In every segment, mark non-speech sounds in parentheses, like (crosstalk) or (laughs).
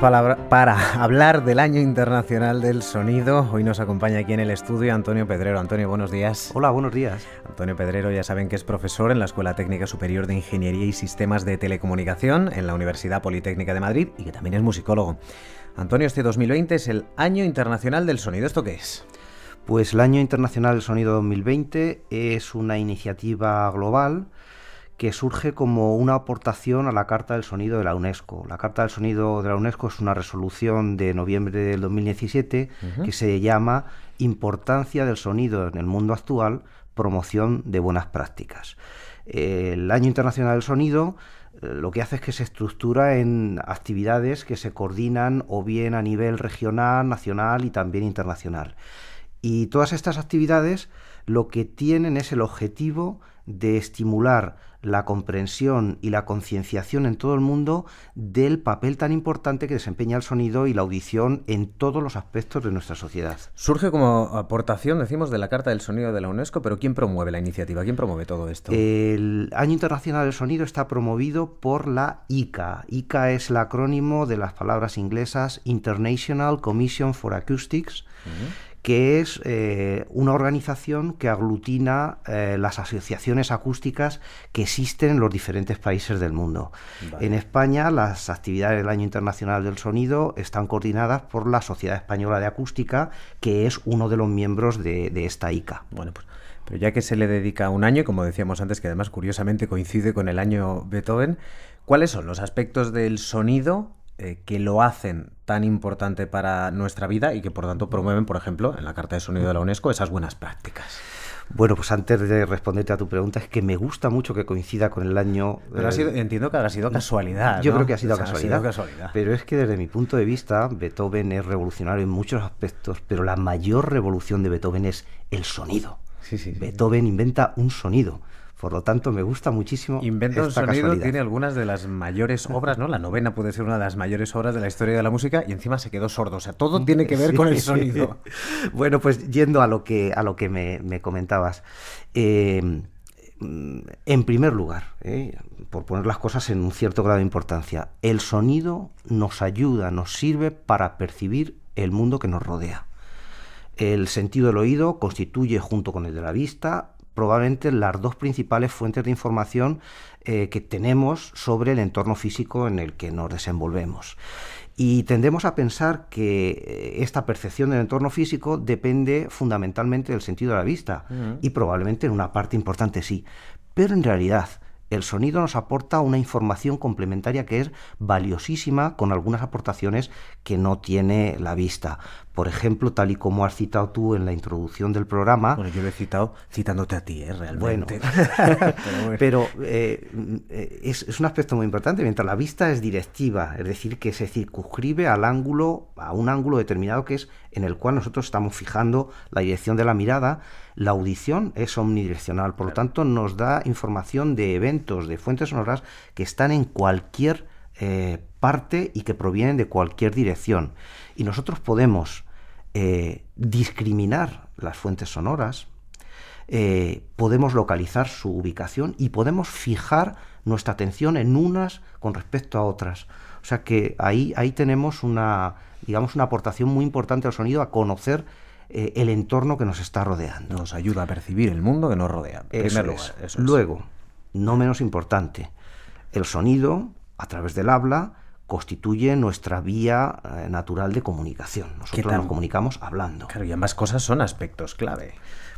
para, (laughs) hablar del Año Internacional del Sonido. Hoy nos acompaña aquí en el estudio Antonio Pedrero. Antonio, buenos días. Hola, buenos días. Antonio Pedrero ya saben que es profesor en la Escuela Técnica Superior de Ingeniería y Sistemas de Telecomunicación en la Universidad Politécnica de Madrid y que también es musicólogo. Antonio, este 2020 es el Año Internacional del Sonido. ¿Esto qué es? Pues el Año Internacional del Sonido 2020 es una iniciativa global que surge como una aportación a la Carta del Sonido de la UNESCO. La Carta del Sonido de la UNESCO es una resolución de noviembre del 2017 que se llama Importancia del Sonido en el Mundo Actual, promoción de buenas prácticas. El Año Internacional del Sonido eh, lo que hace es que se estructura en actividades que se coordinan o bien a nivel regional, nacional y también internacional. Y todas estas actividades lo que tienen es el objetivo de estimular la comprensión y la concienciación en todo el mundo del papel tan importante que desempeña el sonido y la audición en todos los aspectos de nuestra sociedad. Surge como aportación, decimos, de la Carta del Sonido de la UNESCO, pero ¿quién promueve la iniciativa? ¿Quién promueve todo esto? El Año Internacional del Sonido está promovido por la ICA. ICA es el acrónimo de las palabras inglesas International Commission for Acoustics que es eh, una organización que aglutina eh, las asociaciones acústicas que existen en los diferentes países del mundo. En España, las actividades del Año Internacional del Sonido están coordinadas por la Sociedad Española de Acústica, que es uno de los miembros de, de esta ICA. Bueno, pues pero ya que se le dedica un año, como decíamos antes, que además curiosamente coincide con el año Beethoven, ¿cuáles son los aspectos del sonido eh, que lo hacen tan importante para nuestra vida y que por tanto promueven, por ejemplo, en la Carta de Sonido de la UNESCO esas buenas prácticas? Bueno, pues antes de responderte a tu pregunta, es que me gusta mucho que coincida con el año. Eh, entiendo que ha sido casualidad. Yo creo que ha sido, casualidad, Pero es que desde mi punto de vista, Beethoven es revolucionario en muchos aspectos, pero la mayor revolución de Beethoven es el sonido. Beethoven inventa un sonido. Por lo tanto, me gusta muchísimo. Invento el sonido tiene algunas de las mayores obras, ¿no? La novena puede ser una de las mayores obras de la historia de la música y encima se quedó sordo. O sea, todo (laughs) tiene que ver con el sonido. bueno, pues yendo a lo que, a lo que me, comentabas. Eh, mm, en primer lugar, eh, por poner las cosas en un cierto grado de importancia, el sonido nos ayuda, nos sirve para percibir el mundo que nos rodea. El sentido del oído constituye, junto con el de la vista, probablemente las dos principales fuentes de información eh, que tenemos sobre el entorno físico en el que nos desenvolvemos. Y tendemos a pensar que eh, esta percepción del entorno físico depende fundamentalmente del sentido de la vista, y probablemente en una parte importante sí, pero en realidad el sonido nos aporta una información complementaria que es valiosísima con algunas aportaciones que no tiene la vista. Por ejemplo, tal y como has citado tú en la introducción del programa. Bueno, yo lo he citado citándote a ti, ¿eh? realmente. (laughs) pero, eh, eh, es, un aspecto muy importante. Mientras la vista es directiva, es decir, que se circunscribe al ángulo, a un ángulo determinado que es en el cual nosotros estamos fijando la dirección de la mirada, la audición es omnidireccional. Por lo tanto, nos da información de eventos, de fuentes sonoras que están en cualquier eh, parte y que provienen de cualquier dirección. Y nosotros podemos eh, discriminar las fuentes sonoras, eh, podemos localizar su ubicación y podemos fijar nuestra atención en unas con respecto a otras. O sea que ahí, ahí tenemos una, digamos, una aportación muy importante al sonido a conocer eh, el entorno que nos está rodeando. Nos ayuda a percibir el mundo que nos rodea. es. Luego, no menos importante, el sonido, a través del habla, constituye nuestra vía eh, natural de comunicación. Nosotros nos comunicamos hablando. Claro, y ambas cosas son aspectos clave.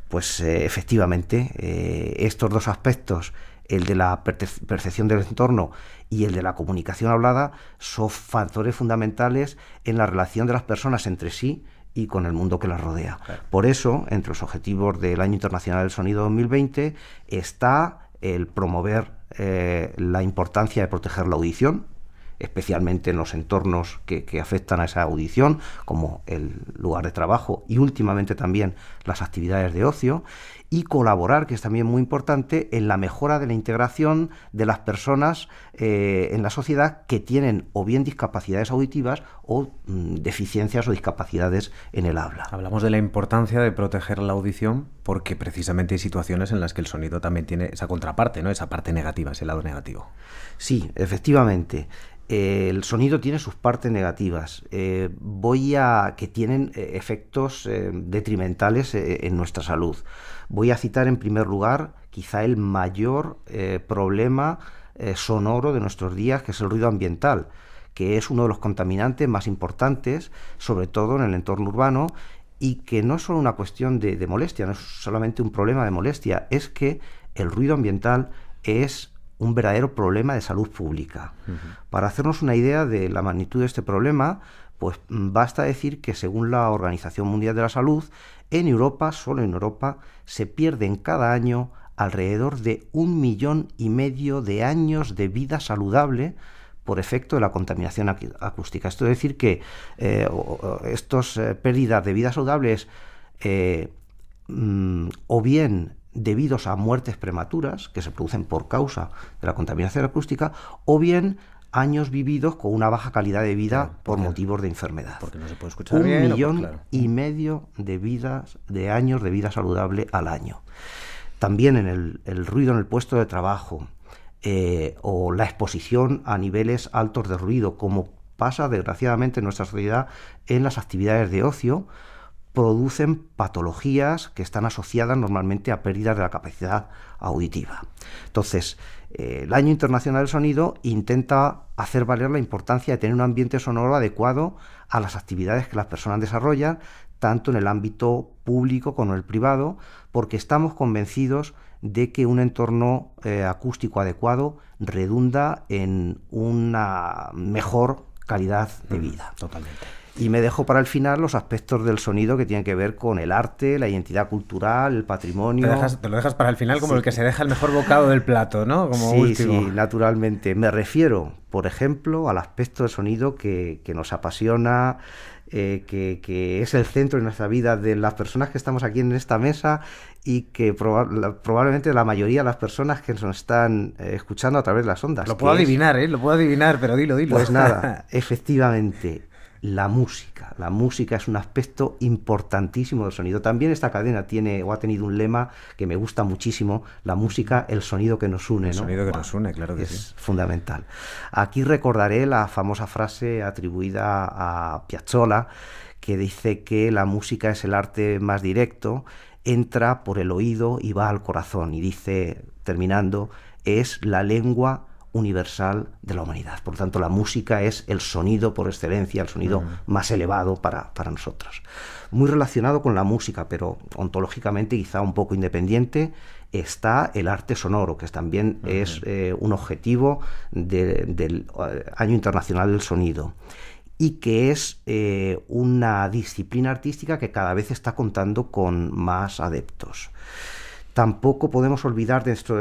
Pues eh, efectivamente, eh, estos dos aspectos, el de la percepción del entorno y el de la comunicación hablada, son factores fundamentales en la relación de las personas entre sí y con el mundo que las rodea. Por eso, entre los objetivos del Año Internacional del Sonido 2020 está el promover la importancia de proteger la audición, especialmente en los entornos que, afectan a esa audición, como el lugar de trabajo y últimamente también las actividades de ocio, y colaborar, que es también muy importante, en la mejora de la integración de las personas eh, en la sociedad que tienen o bien discapacidades auditivas o mm, deficiencias o discapacidades en el habla. Hablamos de la importancia de proteger la audición porque precisamente hay situaciones en las que el sonido también tiene esa contraparte, ¿no? esa parte negativa, ese lado negativo. Sí, efectivamente el sonido tiene sus partes negativas. Eh, voy a que tienen eh, efectos detrimentales en nuestra salud. Voy a citar en primer lugar quizá el mayor eh, problema eh, sonoro de nuestros días, que es el ruido ambiental que es uno de los contaminantes más importantes, sobre todo en el entorno urbano, y que no es solo una cuestión de, molestia, no es solamente un problema de molestia, es que el ruido ambiental es un verdadero problema de salud pública. Para hacernos una idea de la magnitud de este problema, pues mm, basta decir que según la Organización Mundial de la Salud, en Europa, solo en Europa, se pierden cada año alrededor de un millón y medio de años de vida saludable por efecto de la contaminación acústica. Esto es decir que eh, estas eh, pérdidas de vida saludables eh, mm, o bien debidos a muertes prematuras que se producen por causa de la contaminación acústica o bien años vividos con una baja calidad de vida por motivos de enfermedad. Porque no se puede escuchar Un millón y medio de vidas, de años de vida saludable al año. También en el, ruido en el puesto de trabajo eh, o la exposición a niveles altos de ruido, como pasa desgraciadamente en nuestra sociedad en las actividades de ocio producen patologías que están asociadas normalmente a pérdidas de la capacidad auditiva. Entonces, eh, el Año Internacional del Sonido intenta hacer valer la importancia de tener un ambiente sonoro adecuado a las actividades que las personas desarrollan, tanto en el ámbito público como en el privado, porque estamos convencidos de que un entorno eh, acústico adecuado redunda en una mejor calidad de mm, vida. Totalmente. Y me dejo para el final los aspectos del sonido que tienen que ver con el arte, la identidad cultural, el patrimonio. Te, lo dejas para el final como el que se deja el mejor bocado del plato, ¿no? Como último. sí, naturalmente. Me refiero, por ejemplo, al aspecto de sonido que, nos apasiona, eh, que, es el centro de nuestra vida, de las personas que estamos aquí en esta mesa y que probablemente la mayoría de las personas que nos están eh, escuchando a través de las ondas. Lo puedo adivinar, ¿eh? Lo puedo adivinar, pero dilo, dilo. Pues nada, (laughs) efectivamente, la música. La música es un aspecto importantísimo del sonido. También esta cadena tiene o ha tenido un lema que me gusta muchísimo, la música, el sonido que nos une. El sonido que nos une, claro que sí. Es fundamental. Aquí recordaré la famosa frase atribuida a Piazzolla que dice que la música es el arte más directo, entra por el oído y va al corazón. Y dice, terminando, es la lengua universal de la humanidad. Por lo tanto, la música es el sonido por excelencia, el sonido mm. más elevado para, nosotros. Muy relacionado con la música, pero ontológicamente quizá un poco independiente, está el arte sonoro, que también es eh, un objetivo del eh, Año Internacional del Sonido y que es eh, una disciplina artística que cada vez está contando con más adeptos. Tampoco podemos olvidar dentro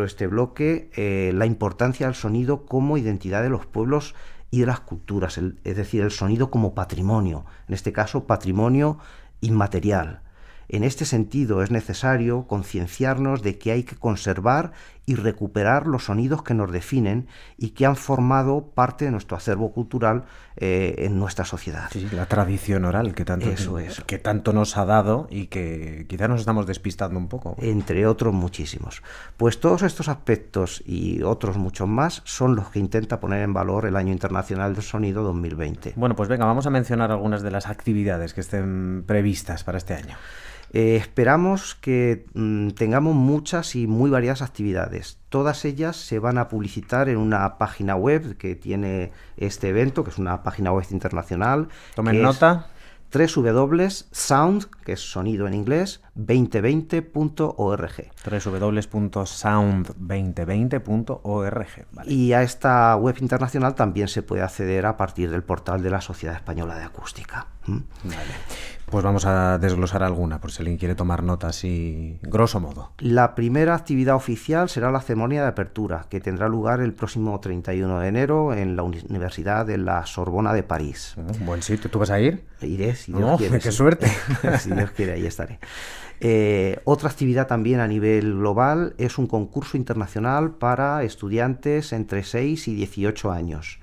de, este bloque eh, la importancia del sonido como identidad de los pueblos y de las culturas, es decir, el sonido como patrimonio, en este caso patrimonio inmaterial. En este sentido es necesario concienciarnos de que hay que conservar y recuperar los sonidos que nos definen y que han formado parte de nuestro acervo cultural eh, en nuestra sociedad. Sí, la tradición oral que tanto, eso, que tanto nos ha dado y que quizá nos estamos despistando un poco. Entre otros muchísimos. Pues todos estos aspectos y otros muchos más son los que intenta poner en valor el Año Internacional del Sonido 2020. Bueno, pues venga, vamos a mencionar algunas de las actividades que estén previstas para este año. Eh, esperamos que mm, tengamos muchas y muy variadas actividades. Todas ellas se van a publicitar en una página web que tiene este evento, que es una página web internacional. Tomen nota. www.sound, que es sonido en inglés, 2020.org. www.sound2020.org. Vale. Y a esta web internacional también se puede acceder a partir del portal de la Sociedad Española de Acústica. ¿Mm? Vale. Pues vamos a desglosar alguna, por si alguien quiere tomar notas y grosso modo. La primera actividad oficial será la ceremonia de apertura, que tendrá lugar el próximo 31 de enero en la Universidad de la Sorbona de París. Un ah, buen sitio, ¿tú vas a ir? Iré, si Dios no, ¡Qué suerte! (laughs) si Dios quiere, ahí estaré. Eh, otra actividad también a nivel global es un concurso internacional para estudiantes entre 6 y 18 años.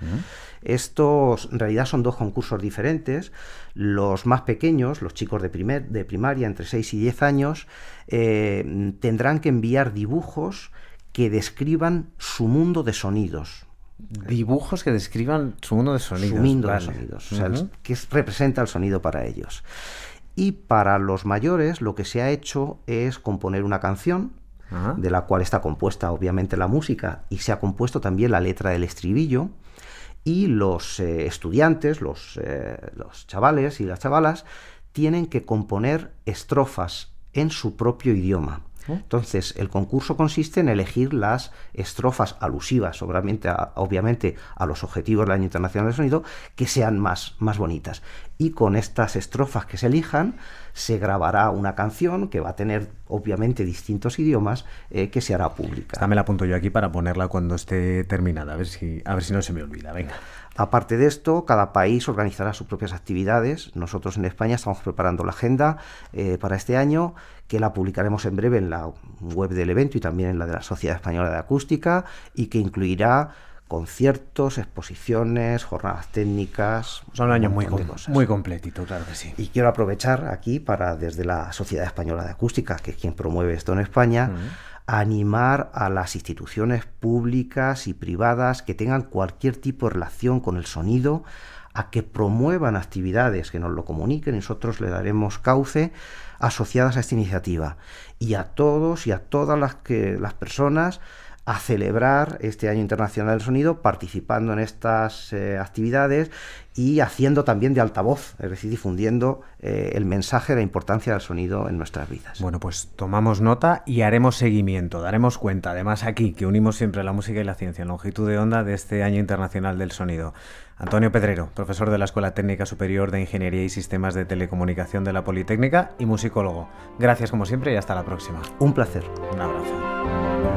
Estos en realidad son dos concursos diferentes. Los más pequeños, los chicos de, primaria entre 6 y 10 años, eh, tendrán que enviar dibujos que describan su mundo de sonidos. Dibujos que describan su mundo de sonidos. Su mundo de sonidos, o sea, que representa el sonido para ellos. Y para los mayores lo que se ha hecho es componer una canción, de la cual está compuesta obviamente la música y se ha compuesto también la letra del estribillo. Y los eh, estudiantes, eh, los chavales y las chavalas, tienen que componer estrofas en su propio idioma. Entonces, el concurso consiste en elegir las estrofas alusivas, obviamente a, los objetivos del Año Internacional del Sonido, que sean más, bonitas. Y con estas estrofas que se elijan, se grabará una canción que va a tener, obviamente, distintos idiomas eh, que se hará pública. Esta me la apunto yo aquí para ponerla cuando esté terminada, a ver si, a ver si no se me olvida. Venga. Aparte de esto, cada país organizará sus propias actividades. Nosotros en España estamos preparando la agenda eh, para este año, que la publicaremos en breve en la web del evento y también en la de la Sociedad Española de Acústica, y que incluirá conciertos, exposiciones, jornadas técnicas. Son años muy, com muy completito, claro que sí. Y quiero aprovechar aquí para, desde la Sociedad Española de Acústica, que es quien promueve esto en España, animar a las instituciones públicas y privadas que tengan cualquier tipo de relación con el sonido a que promuevan actividades, que nos lo comuniquen, nosotros le daremos cauce asociadas a esta iniciativa. Y a todos y a todas las, que, las personas a celebrar este Año Internacional del Sonido participando en estas eh, actividades y haciendo también de altavoz, es decir, difundiendo eh, el mensaje de la importancia del sonido en nuestras vidas. Bueno, pues tomamos nota y haremos seguimiento, daremos cuenta, además aquí, que unimos siempre la música y la ciencia en longitud de onda de este Año Internacional del Sonido. Antonio Pedrero, profesor de la Escuela Técnica Superior de Ingeniería y Sistemas de Telecomunicación de la Politécnica y musicólogo. Gracias como siempre y hasta la próxima. Un placer. Un abrazo.